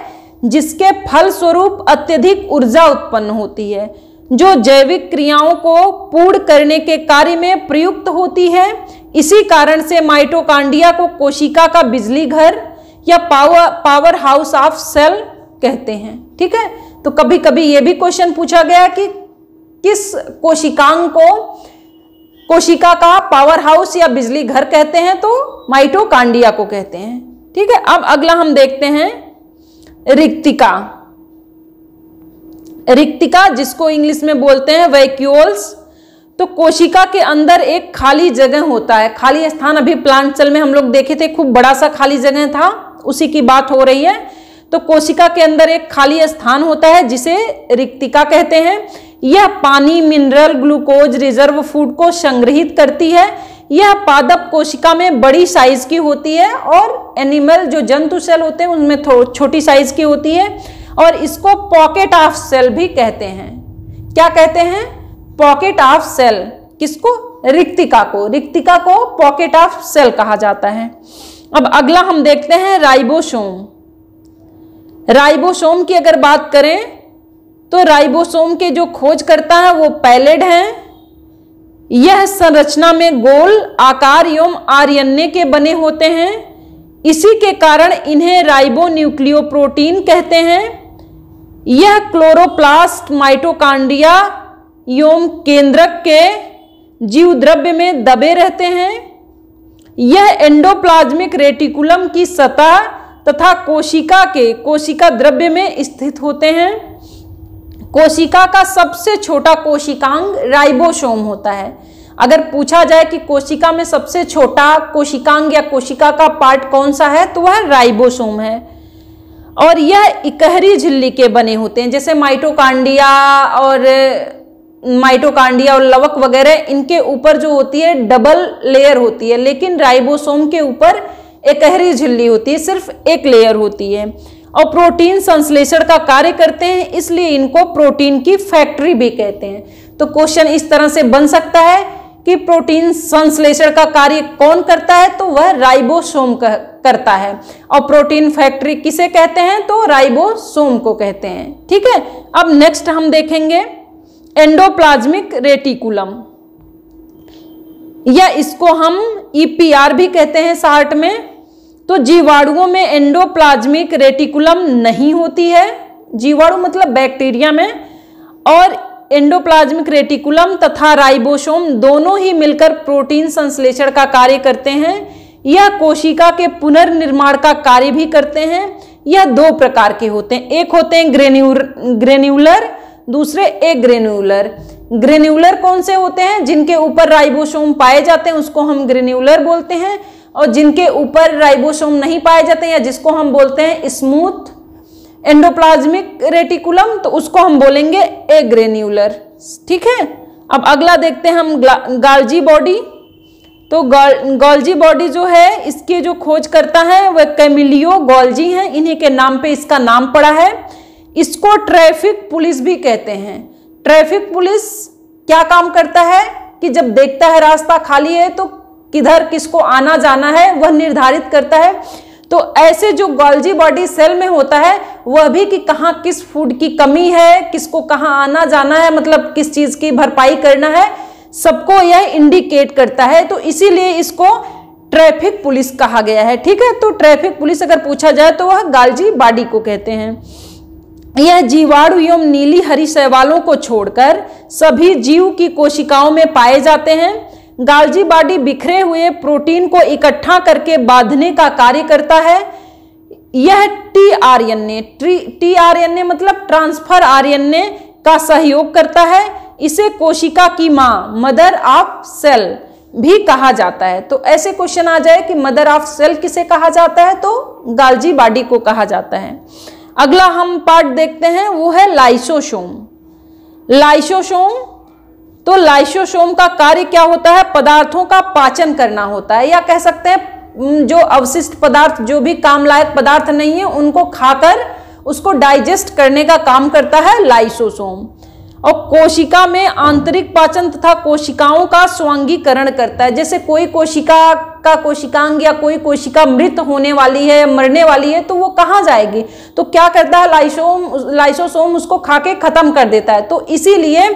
जिसके फल स्वरूप अत्यधिक ऊर्जा उत्पन्न होती है जो जैविक क्रियाओं को पूर्ण करने के कार्य में प्रयुक्त होती है इसी कारण से माइटोकांडिया को कोशिका का बिजली घर या power powerhouse of cell कहते हैं ठीक है तो कभी कभी ये भी क्वेश्चन पूछा गया कि किस कोशिकांग को कोशिका का पावर हाउस या बिजली घर कहते हैं तो माइटोकांडिया को कहते हैं ठीक है अब अगला हम देखते हैं रिक्तिका रिक्तिका जिसको इंग्लिश में बोलते हैं वैक्यूल्स तो कोशिका के अंदर एक खाली जगह होता है खाली स्थान अभी प्लांट सेल में हम लोग देखे थे खूब बड़ा सा खाली जगह था उसी की बात हो रही है तो कोशिका के अंदर एक खाली स्थान होता है जिसे रिक्तिका कहते हैं यह पानी मिनरल ग्लूकोज रिजर्व फूड को संग्रहित करती है यह पादप कोशिका में बड़ी साइज की होती है और एनिमल जो जंतु सेल होते हैं उनमें छोटी साइज की होती है और इसको पॉकेट ऑफ सेल भी कहते हैं क्या कहते हैं पॉकेट ऑफ सेल किसको रिक्तिका को रिक्तिका को पॉकेट ऑफ सेल कहा जाता है अब अगला हम देखते हैं राइबोसोम राइबोसोम की अगर बात करें तो राइबोसोम के जो खोज करता है वो पैलेड हैं यह संरचना में गोल आकार एवं आर्यन्य के बने होते हैं इसी के कारण इन्हें राइबो न्यूक्लियोप्रोटीन कहते हैं यह क्लोरोप्लास्ट माइटोकांड्रिया योम केंद्रक के जीव द्रव्य में दबे रहते हैं यह एंडोप्लाज्मिक रेटिकुलम की सतह तथा कोशिका के कोशिका द्रव्य में स्थित होते हैं कोशिका का सबसे छोटा कोशिकांग राइबोसोम होता है अगर पूछा जाए कि कोशिका में सबसे छोटा कोशिकांग या कोशिका का पार्ट कौन सा है तो वह राइबोसोम है और यह इकहरी झिल्ली के बने होते हैं जैसे माइटोकांडिया और माइटोकांडिया और लवक वगैरह इनके ऊपर जो होती है डबल लेयर होती है लेकिन राइबोसोम के ऊपर एक अहरी झिल्ली होती है सिर्फ एक लेयर होती है और प्रोटीन संश्लेषण का कार्य करते हैं इसलिए इनको प्रोटीन की फैक्ट्री भी कहते हैं तो क्वेश्चन इस तरह से बन सकता है कि प्रोटीन संश्लेषण का कार्य कौन करता है तो वह राइबोसोम करता है और प्रोटीन फैक्ट्री किसे कहते हैं तो राइबोसोम को कहते हैं ठीक है अब नेक्स्ट हम देखेंगे एंडोप्लाज्मिक रेटिकुलम या इसको हम ईपीआर e भी कहते हैं शार्ट में तो जीवाणुओं में एंडोप्लाज्मिक रेटिकुलम नहीं होती है जीवाणु मतलब बैक्टीरिया में और एंडोप्लाज्मिक रेटिकुलम तथा राइबोसोम दोनों ही मिलकर प्रोटीन संश्लेषण का कार्य करते हैं यह कोशिका के पुनर्निर्माण का कार्य भी करते हैं यह दो प्रकार के होते हैं एक होते हैं ग्रेन्यूर ग्रेन्यूलर दूसरे एक ग्रेन्यूलर ग्रेन्यूलर कौन से होते हैं जिनके ऊपर राइबोसोम पाए जाते हैं उसको हम ग्रेन्यूलर बोलते हैं और जिनके ऊपर राइबोसोम नहीं पाए जाते या जिसको हम बोलते हैं स्मूथ एंडोप्लाज्मिक रेटिकुलम तो उसको हम बोलेंगे ए ग्रेन्यूलर ठीक है अब अगला देखते हैं हम गाल्जी बॉडी तो गोल्जी बॉडी जो है इसके जो खोज करता है वह कैमिलियो गोल्जी हैं इन्हीं के नाम पे इसका नाम पड़ा है इसको ट्रैफिक पुलिस भी कहते हैं ट्रैफिक पुलिस क्या काम करता है कि जब देखता है रास्ता खाली है तो किधर किसको आना जाना है वह निर्धारित करता है तो ऐसे जो गॉल्जी बॉडी सेल में होता है वह भी कि कहाँ किस फूड की कमी है किसको कहाँ आना जाना है मतलब किस चीज़ की भरपाई करना है सबको यह इंडिकेट करता है तो इसीलिए इसको ट्रैफिक पुलिस कहा गया है ठीक है तो ट्रैफिक पुलिस अगर पूछा जाए तो वह गालजी बाडी को कहते हैं यह जीवाणु एवं नीली हरी शैवालों को छोड़कर सभी जीव की कोशिकाओं में पाए जाते हैं गालजी बाडी बिखरे हुए प्रोटीन को इकट्ठा करके बांधने का कार्य करता है यह T R N A T R N A मतलब ट्रांसफर आर एन ए का सहयोग करता है इसे कोशिका की माँ मदर ऑफ सेल भी कहा जाता है तो ऐसे क्वेश्चन आ जाए कि मदर ऑफ सेल किसे कहा जाता है तो गालजी बाडी को कहा जाता है अगला हम पार्ट देखते हैं वो है लाइसोसोम लाइसोसोम तो लाइसोसोम का कार्य क्या होता है पदार्थों का पाचन करना होता है या कह सकते हैं जो अवशिष्ट पदार्थ जो भी काम लायक पदार्थ नहीं है उनको खाकर उसको डाइजेस्ट करने का काम करता है लाइसोसोम और कोशिका में आंतरिक पाचन तथा कोशिकाओं का स्वांगीकरण करता है जैसे कोई कोशिका का कोशिकांग या कोई कोशिका मृत होने वाली है मरने वाली है तो वो कहाँ जाएगी तो क्या करता है लाइसोम लाइसोसोम उसको खा के खत्म कर देता है तो इसीलिए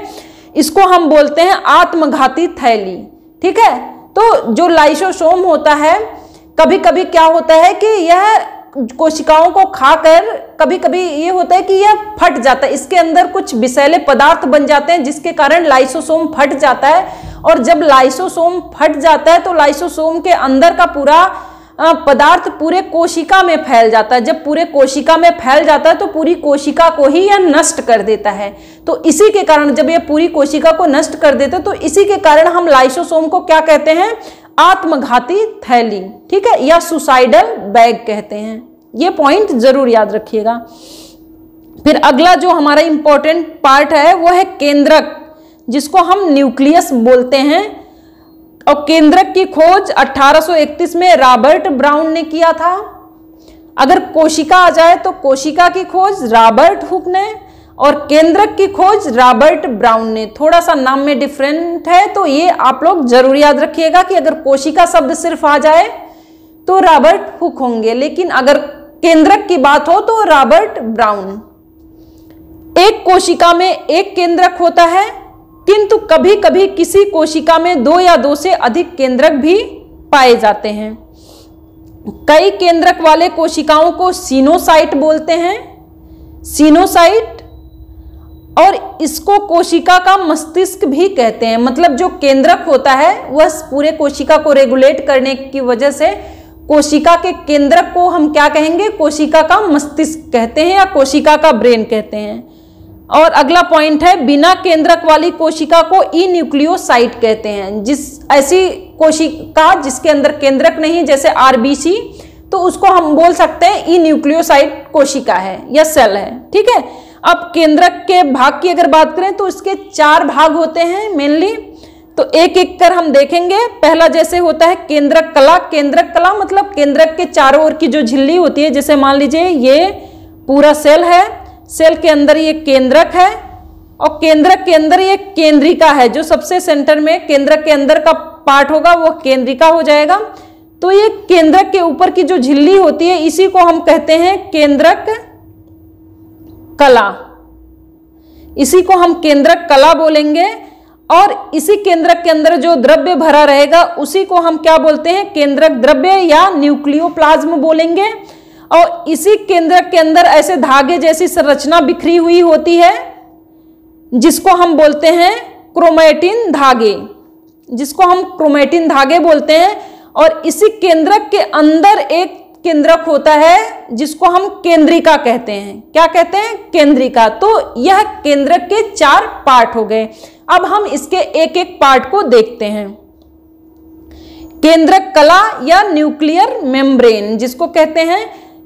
इसको हम बोलते हैं आत्मघाती थैली ठीक है तो जो लाइसोसोम होता है कभी कभी क्या होता है कि यह कोशिकाओं को खाकर कभी कभी ये होता है कि यह फट जाता है इसके अंदर कुछ विषैले पदार्थ बन जाते हैं जिसके कारण लाइसोसोम फट जाता है और जब लाइसोसोम फट जाता है तो लाइसोसोम के अंदर का पूरा पदार्थ पूरे कोशिका में फैल जाता है जब पूरे कोशिका में फैल जाता है तो पूरी कोशिका को ही यह नष्ट कर देता है तो इसी के कारण जब यह पूरी कोशिका को नष्ट कर देता है तो इसी के कारण हम लाइसोसोम को क्या कहते हैं आत्मघाती थैली ठीक है या सुसाइडल बैग कहते हैं ये पॉइंट जरूर याद रखिएगा फिर अगला जो हमारा इंपॉर्टेंट पार्ट है वो है केंद्रक जिसको हम न्यूक्लियस बोलते हैं और केंद्रक की खोज 1831 में रॉबर्ट ब्राउन ने किया था अगर कोशिका आ जाए तो कोशिका की खोज रॉबर्ट हुक ने और केंद्रक की खोज रॉबर्ट ब्राउन ने थोड़ा सा नाम में डिफरेंट है तो ये आप लोग जरूर याद रखिएगा कि अगर कोशिका शब्द सिर्फ आ जाए तो रॉबर्ट हुक होंगे लेकिन अगर केंद्रक की बात हो तो रॉबर्ट ब्राउन एक कोशिका में एक केंद्रक होता है किंतु कभी कभी किसी कोशिका में दो या दो से अधिक केंद्रक भी पाए जाते हैं कई केंद्रक वाले कोशिकाओं को सीनोसाइट बोलते हैं सीनोसाइट और इसको कोशिका का मस्तिष्क भी कहते हैं मतलब जो केंद्रक होता है वह पूरे कोशिका को रेगुलेट करने की वजह से कोशिका के केंद्रक को हम क्या कहेंगे कोशिका का मस्तिष्क कहते हैं या कोशिका का ब्रेन कहते हैं और अगला पॉइंट है बिना केंद्रक वाली कोशिका को ई न्यूक्लियोसाइट कहते हैं जिस ऐसी कोशिका जिसके अंदर केंद्रक नहीं जैसे आरबीसी तो उसको हम बोल सकते हैं ई न्यूक्लियोसाइट कोशिका है या सेल है ठीक है अब केंद्रक के भाग की अगर बात करें तो इसके चार भाग होते हैं मेनली तो एक एक कर हम देखेंगे पहला जैसे होता है केंद्रक कला केंद्रक कला मतलब केंद्रक के चारों ओर की जो झिल्ली होती है जैसे मान लीजिए ये पूरा सेल है सेल के अंदर ये केंद्रक है और केंद्रक के अंदर ये केंद्रिका है जो सबसे सेंटर में केंद्रक के अंदर का पार्ट होगा वो केंद्रिका हो जाएगा तो ये केंद्रक के ऊपर की जो झिल्ली होती है इसी को हम कहते हैं केंद्रक कला इसी को हम केंद्रक कला बोलेंगे और इसी केंद्रक के अंदर जो द्रव्य भरा रहेगा उसी को हम क्या बोलते हैं केंद्रक द्रव्य या न्यूक्लियोप्लाज्म बोलेंगे और इसी केंद्र के अंदर ऐसे धागे जैसी संरचना बिखरी हुई होती है जिसको हम बोलते हैं क्रोमेटिन धागे जिसको हम क्रोमेटिन धागे बोलते हैं और इसी केंद्रक के अंदर एक केंद्रक होता है जिसको हम केंद्रिका कहते हैं क्या कहते हैं केंद्रिका तो यह केंद्रक के चार पार्ट हो गए अब हम इसके एक एक पार्ट को देखते हैं केंद्रक कला या न्यूक्लियर मेम्ब्रेन जिसको कहते हैं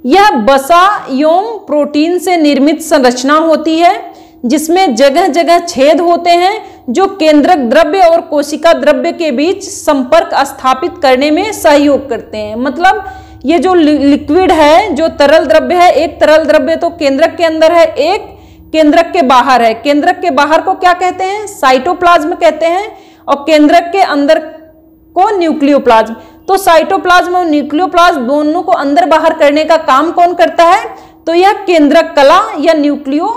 यह बसा योम प्रोटीन से निर्मित संरचना होती है जिसमें जगह जगह छेद होते हैं जो केंद्रक द्रव्य और कोशिका द्रव्य के बीच संपर्क स्थापित करने में सहयोग करते हैं मतलब ये जो लिक्विड है जो तरल द्रव्य है एक तरल द्रव्य तो केंद्रक के अंदर है एक केंद्रक के बाहर है केंद्रक के बाहर को क्या कहते हैं साइटोप्लाज्म कहते हैं और केंद्रक के अंदर को न्यूक्लियोप्लाज्म तो साइटोप्लाज्म और न्यूक्लियोप्लाज्म दोनों को अंदर बाहर करने का काम कौन करता है तो यह केंद्रक कला या न्यूक्लियो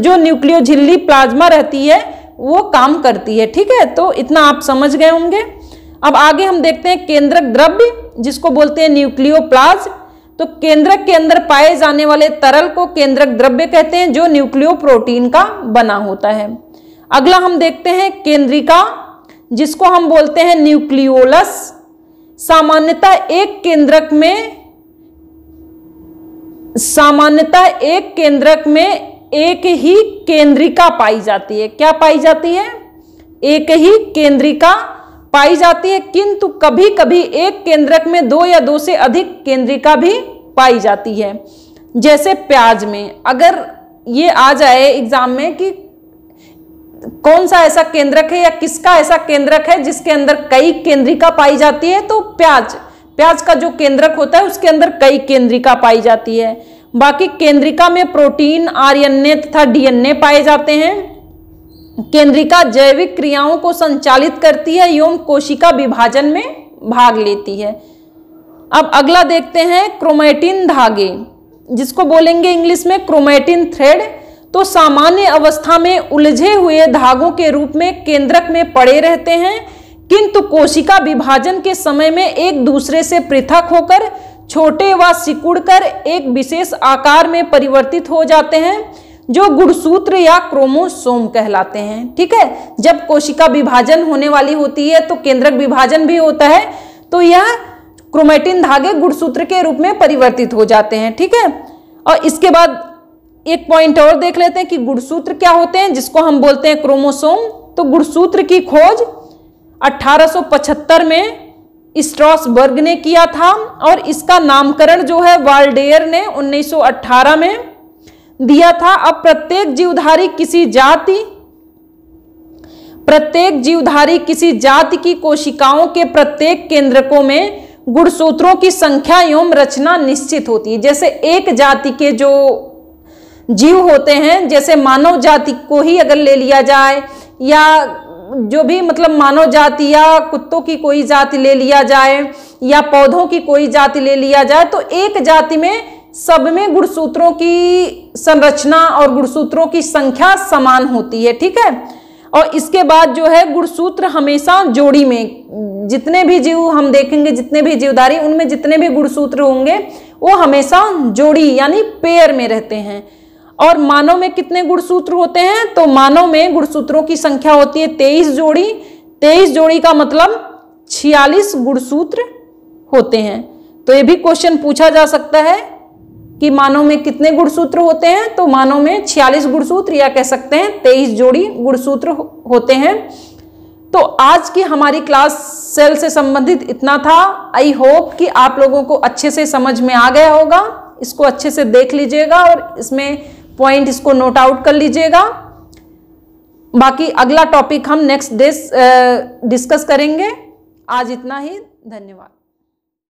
जो न्यूक्लियो झिल्ली प्लाज्मा रहती है वो काम करती है ठीक है तो इतना आप समझ गए होंगे अब आगे हम देखते हैं केंद्रक द्रव्य जिसको बोलते हैं न्यूक्लियो तो केंद्रक के अंदर पाए जाने वाले तरल को केंद्रक द्रव्य कहते हैं जो न्यूक्लियो प्रोटीन का बना होता है अगला हम देखते हैं केंद्रिका जिसको हम बोलते हैं न्यूक्लियोलस सामान्यतः एक केंद्रक में सामान्यतः एक केंद्रक में एक ही केंद्रिका पाई जाती है क्या पाई जाती है एक ही केंद्रिका पाई जाती है किंतु कभी कभी एक केंद्रक में दो या दो से अधिक केंद्रिका भी पाई जाती है जैसे प्याज में अगर ये आ जाए एग्जाम में कि कौन सा ऐसा केंद्रक है या किसका ऐसा केंद्रक है जिसके अंदर कई केंद्रिका पाई जाती है तो प्याज प्याज का जो केंद्रक होता है उसके अंदर कई केंद्रिका पाई जाती है बाकी केंद्रिका में प्रोटीन आरएनए तथा डीएनए पाए जाते हैं केंद्रिका जैविक क्रियाओं को संचालित करती है एवं कोशिका विभाजन में भाग लेती है अब अगला देखते हैं क्रोमेटिन धागे जिसको बोलेंगे इंग्लिश में क्रोमेटिन थ्रेड तो सामान्य अवस्था में उलझे हुए धागों के रूप में केंद्रक में पड़े रहते हैं किंतु कोशिका विभाजन के समय में एक दूसरे से पृथक होकर छोटे व सिकुड़कर एक विशेष आकार में परिवर्तित हो जाते हैं जो गुणसूत्र या क्रोमोसोम कहलाते हैं ठीक है जब कोशिका विभाजन होने वाली होती है तो केंद्रक विभाजन भी होता है तो यह क्रोमेटिन धागे गुणसूत्र के रूप में परिवर्तित हो जाते हैं ठीक है और इसके बाद एक पॉइंट और देख लेते हैं कि गुणसूत्र क्या होते हैं जिसको हम बोलते हैं क्रोमोसोम तो गुणसूत्र की खोज 1875 में स्ट्रॉसबर्ग ने किया था और इसका नामकरण जो है वाल्डेयर ने 1918 में दिया था अब प्रत्येक जीवधारी किसी जाति प्रत्येक जीवधारी किसी जाति की कोशिकाओं के प्रत्येक केंद्रकों में गुणसूत्रों की संख्या एवं रचना निश्चित होती है जैसे एक जाति के जो जीव होते हैं जैसे मानव जाति को ही अगर ले लिया जाए या जो भी मतलब मानव जाति या कुत्तों की कोई जाति ले लिया जाए या पौधों की कोई जाति ले लिया जाए तो एक जाति में सब में गुणसूत्रों की संरचना और गुणसूत्रों की संख्या समान होती है ठीक है और इसके बाद जो है गुणसूत्र हमेशा जोड़ी में जितने भी जीव हम देखेंगे जितने भी जीवधारी उनमें जितने भी गुणसूत्र होंगे वो हमेशा जोड़ी यानी पेयर में रहते हैं और मानव में कितने गुणसूत्र होते हैं तो मानव में गुणसूत्रों की संख्या होती है तेईस जोड़ी तेईस जोड़ी का मतलब छियालीस गुणसूत्र होते हैं तो ये भी क्वेश्चन पूछा जा सकता है कि मानव में कितने गुणसूत्र होते हैं तो मानव में छियालीस गुणसूत्र या कह सकते हैं तेईस जोड़ी गुणसूत्र होते हैं तो आज की हमारी क्लास सेल से संबंधित इतना था आई होप कि आप लोगों को अच्छे से समझ में आ गया होगा इसको अच्छे से देख लीजिएगा और इसमें पॉइंट इसको नोट आउट कर लीजिएगा बाकी अगला टॉपिक हम नेक्स्ट डे डिस्कस करेंगे आज इतना ही धन्यवाद